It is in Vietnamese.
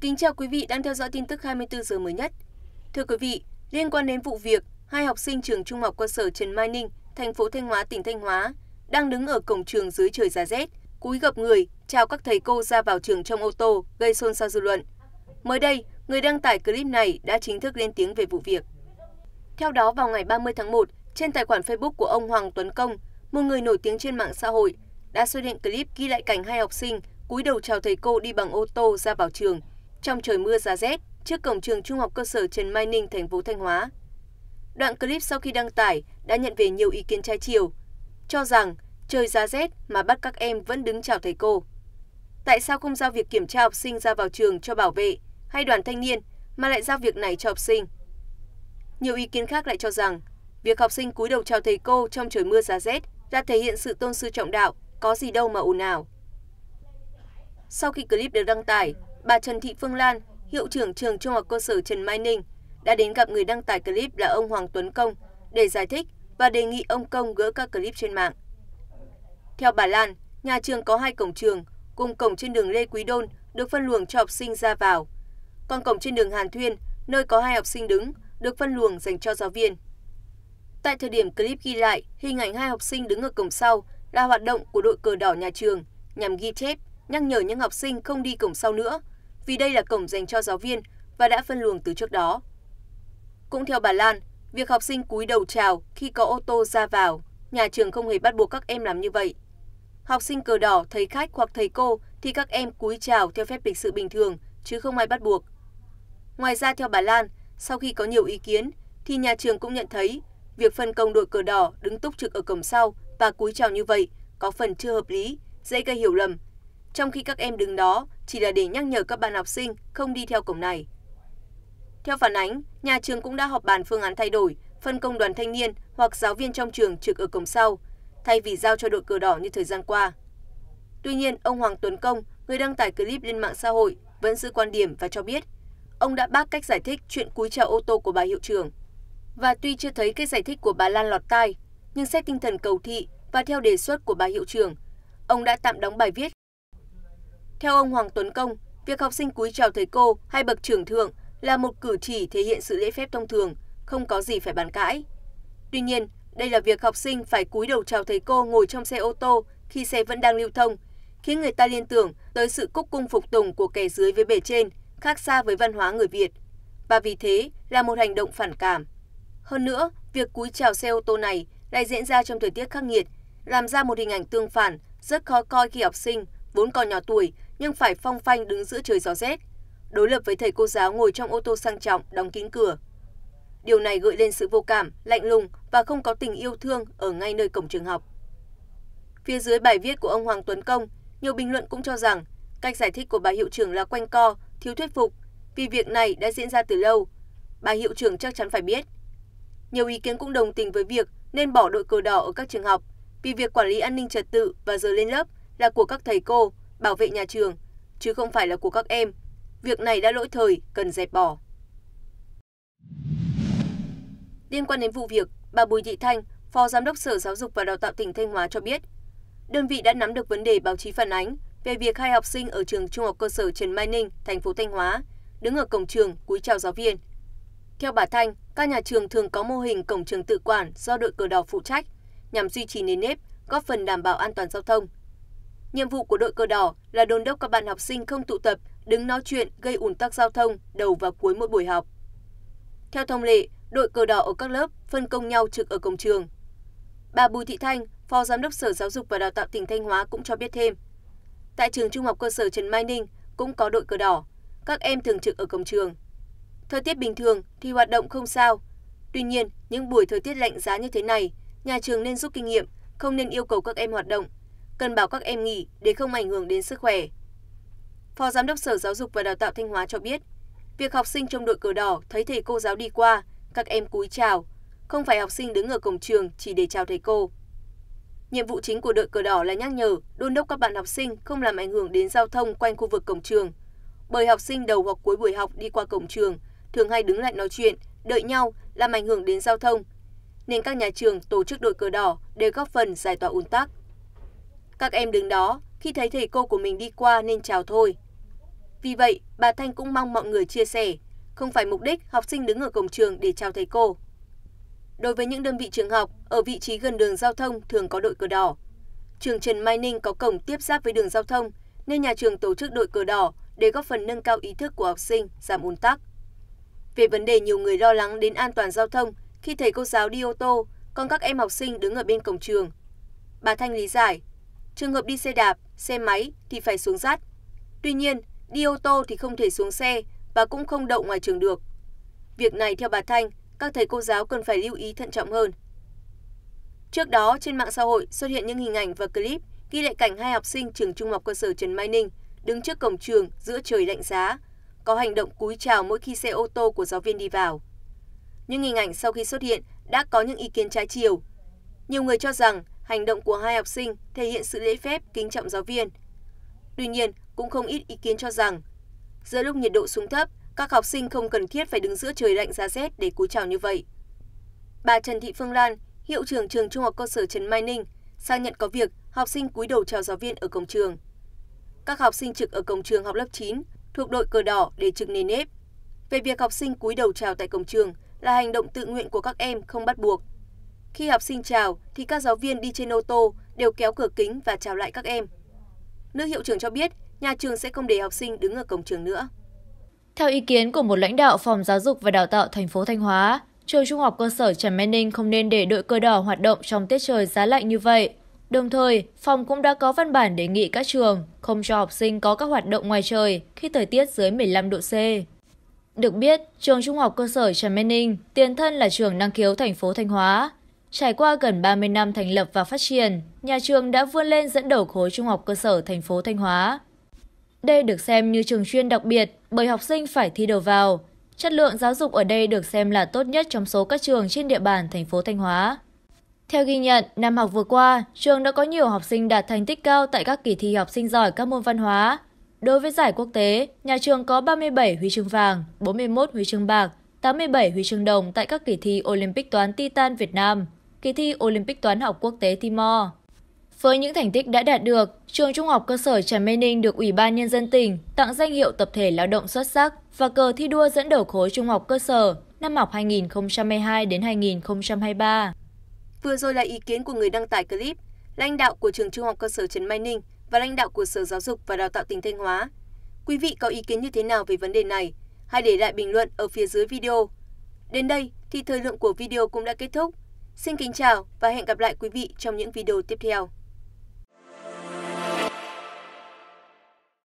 Kính chào quý vị đang theo dõi tin tức 24 giờ mới nhất. Thưa quý vị, liên quan đến vụ việc hai học sinh trường trung học cơ sở Trần Mai Ninh, thành phố Thanh Hóa, tỉnh Thanh Hóa đang đứng ở cổng trường dưới trời giá rét, cúi gập người chào các thầy cô ra vào trường trong ô tô, gây xôn xao dư luận. Mới đây, người đăng tải clip này đã chính thức lên tiếng về vụ việc. Theo đó, vào ngày 30 tháng 1, trên tài khoản Facebook của ông Hoàng Tuấn Công, một người nổi tiếng trên mạng xã hội, đã xuất hiện clip ghi lại cảnh hai học sinh cúi đầu chào thầy cô đi bằng ô tô ra vào trường trong trời mưa giá rét trước cổng trường trung học cơ sở Trần Mai Ninh thành phố Thanh Hóa. Đoạn clip sau khi đăng tải đã nhận về nhiều ý kiến trái chiều, cho rằng trời giá rét mà bắt các em vẫn đứng chào thầy cô. Tại sao không giao việc kiểm tra học sinh ra vào trường cho bảo vệ hay đoàn thanh niên mà lại giao việc này cho học sinh? Nhiều ý kiến khác lại cho rằng việc học sinh cúi đầu chào thầy cô trong trời mưa giá rét đã thể hiện sự tôn sư trọng đạo, có gì đâu mà ồn ào. Sau khi clip được đăng tải, bà trần thị phương lan hiệu trưởng trường trung học cơ sở trần mai ninh đã đến gặp người đăng tải clip là ông hoàng tuấn công để giải thích và đề nghị ông công gỡ các clip trên mạng theo bà lan nhà trường có hai cổng trường cùng cổng trên đường lê quý đôn được phân luồng cho học sinh ra vào còn cổng trên đường hàn thuyên nơi có hai học sinh đứng được phân luồng dành cho giáo viên tại thời điểm clip ghi lại hình ảnh hai học sinh đứng ở cổng sau là hoạt động của đội cờ đỏ nhà trường nhằm ghi chép nhắc nhở những học sinh không đi cổng sau nữa vì đây là cổng dành cho giáo viên và đã phân luồng từ trước đó. Cũng theo bà Lan, việc học sinh cúi đầu chào khi có ô tô ra vào, nhà trường không hề bắt buộc các em làm như vậy. Học sinh cờ đỏ, thấy khách hoặc thầy cô thì các em cúi chào theo phép lịch sự bình thường chứ không ai bắt buộc. Ngoài ra theo bà Lan, sau khi có nhiều ý kiến thì nhà trường cũng nhận thấy việc phân công đội cờ đỏ đứng túc trực ở cổng sau và cúi chào như vậy có phần chưa hợp lý, dễ gây hiểu lầm trong khi các em đứng đó chỉ là để nhắc nhở các bạn học sinh không đi theo cổng này. Theo phản ánh, nhà trường cũng đã họp bàn phương án thay đổi, phân công đoàn thanh niên hoặc giáo viên trong trường trực ở cổng sau, thay vì giao cho đội cờ đỏ như thời gian qua. Tuy nhiên, ông Hoàng Tuấn Công, người đăng tải clip lên mạng xã hội, vẫn giữ quan điểm và cho biết, ông đã bác cách giải thích chuyện cúi chào ô tô của bà hiệu trưởng. Và tuy chưa thấy cách giải thích của bà Lan lọt tai, nhưng xét tinh thần cầu thị và theo đề xuất của bà hiệu trưởng, ông đã tạm đóng bài viết theo ông hoàng tuấn công việc học sinh cúi chào thầy cô hay bậc trưởng thượng là một cử chỉ thể hiện sự lễ phép thông thường không có gì phải bàn cãi tuy nhiên đây là việc học sinh phải cúi đầu chào thầy cô ngồi trong xe ô tô khi xe vẫn đang lưu thông khiến người ta liên tưởng tới sự cúc cung phục tùng của kẻ dưới với bề trên khác xa với văn hóa người việt và vì thế là một hành động phản cảm hơn nữa việc cúi chào xe ô tô này lại diễn ra trong thời tiết khắc nghiệt làm ra một hình ảnh tương phản rất khó coi khi học sinh vốn còn nhỏ tuổi nhưng phải phong phanh đứng giữa trời gió rét đối lập với thầy cô giáo ngồi trong ô tô sang trọng đóng kín cửa điều này gợi lên sự vô cảm lạnh lùng và không có tình yêu thương ở ngay nơi cổng trường học phía dưới bài viết của ông hoàng tuấn công nhiều bình luận cũng cho rằng cách giải thích của bà hiệu trưởng là quanh co thiếu thuyết phục vì việc này đã diễn ra từ lâu bà hiệu trưởng chắc chắn phải biết nhiều ý kiến cũng đồng tình với việc nên bỏ đội cờ đỏ ở các trường học vì việc quản lý an ninh trật tự và giờ lên lớp là của các thầy cô, bảo vệ nhà trường, chứ không phải là của các em. Việc này đã lỗi thời, cần dẹp bỏ. Liên quan đến vụ việc, bà Bùi Thị Thanh, Phó Giám đốc Sở Giáo dục và Đào tạo tỉnh Thanh Hóa cho biết, đơn vị đã nắm được vấn đề báo chí phản ánh về việc hai học sinh ở trường Trung học cơ sở Trần Mai Ninh, thành phố Thanh Hóa, đứng ở cổng trường cúi chào giáo viên. Theo bà Thanh, các nhà trường thường có mô hình cổng trường tự quản do đội cờ đỏ phụ trách, nhằm duy trì nền nếp, góp phần đảm bảo an toàn giao thông nhiệm vụ của đội cờ đỏ là đôn đốc các bạn học sinh không tụ tập đứng nói chuyện gây ủn tắc giao thông đầu và cuối mỗi buổi học theo thông lệ đội cờ đỏ ở các lớp phân công nhau trực ở cổng trường bà bùi thị thanh phó giám đốc sở giáo dục và đào tạo tỉnh thanh hóa cũng cho biết thêm tại trường trung học cơ sở trần mai ninh cũng có đội cờ đỏ các em thường trực ở cổng trường thời tiết bình thường thì hoạt động không sao tuy nhiên những buổi thời tiết lạnh giá như thế này nhà trường nên rút kinh nghiệm không nên yêu cầu các em hoạt động cần bảo các em nghỉ để không ảnh hưởng đến sức khỏe. Phó Giám đốc Sở Giáo dục và Đào tạo Thanh Hóa cho biết, việc học sinh trong đội cờ đỏ thấy thầy cô giáo đi qua, các em cúi chào, không phải học sinh đứng ở cổng trường chỉ để chào thầy cô. Nhiệm vụ chính của đội cờ đỏ là nhắc nhở, đôn đốc các bạn học sinh không làm ảnh hưởng đến giao thông quanh khu vực cổng trường, bởi học sinh đầu hoặc cuối buổi học đi qua cổng trường thường hay đứng lại nói chuyện, đợi nhau làm ảnh hưởng đến giao thông, nên các nhà trường tổ chức đội cờ đỏ để góp phần giải tỏa ùn tắc các em đứng đó khi thấy thầy cô của mình đi qua nên chào thôi vì vậy bà thanh cũng mong mọi người chia sẻ không phải mục đích học sinh đứng ở cổng trường để chào thầy cô đối với những đơn vị trường học ở vị trí gần đường giao thông thường có đội cờ đỏ trường trần mai ninh có cổng tiếp giáp với đường giao thông nên nhà trường tổ chức đội cờ đỏ để góp phần nâng cao ý thức của học sinh giảm ùn tắc về vấn đề nhiều người lo lắng đến an toàn giao thông khi thầy cô giáo đi ô tô còn các em học sinh đứng ở bên cổng trường bà thanh lý giải trường hợp đi xe đạp xe máy thì phải xuống dắt. tuy nhiên đi ô tô thì không thể xuống xe và cũng không đậu ngoài trường được việc này theo bà thanh các thầy cô giáo cần phải lưu ý thận trọng hơn trước đó trên mạng xã hội xuất hiện những hình ảnh và clip ghi lại cảnh hai học sinh trường trung học cơ sở trần mai ninh đứng trước cổng trường giữa trời lạnh giá có hành động cúi chào mỗi khi xe ô tô của giáo viên đi vào những hình ảnh sau khi xuất hiện đã có những ý kiến trái chiều nhiều người cho rằng hành động của hai học sinh thể hiện sự lễ phép kính trọng giáo viên. Tuy nhiên, cũng không ít ý kiến cho rằng, giữa lúc nhiệt độ xuống thấp, các học sinh không cần thiết phải đứng giữa trời lạnh giá rét để cúi chào như vậy. Bà Trần Thị Phương Lan, hiệu trưởng trường Trung học cơ sở Trần Mai Ninh, xác nhận có việc học sinh cúi đầu chào giáo viên ở cổng trường. Các học sinh trực ở cổng trường học lớp 9 thuộc đội cờ đỏ để trực nề nếp. Về việc học sinh cúi đầu chào tại cổng trường là hành động tự nguyện của các em không bắt buộc khi học sinh chào thì các giáo viên đi trên ô tô đều kéo cửa kính và chào lại các em nữ hiệu trưởng cho biết nhà trường sẽ không để học sinh đứng ở cổng trường nữa theo ý kiến của một lãnh đạo phòng giáo dục và đào tạo thành phố thanh hóa trường trung học cơ sở trần mai ninh không nên để đội cờ đỏ hoạt động trong tiết trời giá lạnh như vậy Đồng thời, phòng cũng đã có văn bản đề nghị các trường không cho học sinh có các hoạt động ngoài trời khi thời tiết dưới 15 độ C. Được biết, trường Trung học cơ sở Trần Mai Ninh, tiền thân là trường năng khiếu thành phố Thanh Hóa, trải qua gần ba mươi năm thành lập và phát triển nhà trường đã vươn lên dẫn đầu khối trung học cơ sở thành phố thanh hóa đây được xem như trường chuyên đặc biệt bởi học sinh phải thi đầu vào chất lượng giáo dục ở đây được xem là tốt nhất trong số các trường trên địa bàn thành phố thanh hóa theo ghi nhận, năm học vừa qua, trường đã có nhiều học sinh đạt thành tích cao tại các kỳ thi học sinh giỏi các môn văn hóa. Đối với giải quốc tế, nhà trường có 37 huy chương vàng, 41 huy chương bạc, 87 huy chương đồng tại các kỳ thi Olympic toán Titan Việt Nam kỳ thi Olympic toán học quốc tế Timor. Với những thành tích đã đạt được, trường trung học cơ sở Trần Mê Ninh được Ủy ban Nhân dân tỉnh tặng danh hiệu tập thể lao động xuất sắc và cờ thi đua dẫn đầu khối trung học cơ sở năm học 2022 đến 2023. Vừa rồi là ý kiến của người đăng tải clip, lãnh đạo của trường trung học cơ sở Trần Mai Ninh và lãnh đạo của Sở Giáo dục và Đào tạo tỉnh Thanh Hóa. Quý vị có ý kiến như thế nào về vấn đề này? Hãy để lại bình luận ở phía dưới video. Đến đây thì thời lượng của video cũng đã kết thúc. Xin kính chào và hẹn gặp lại quý vị trong những video tiếp theo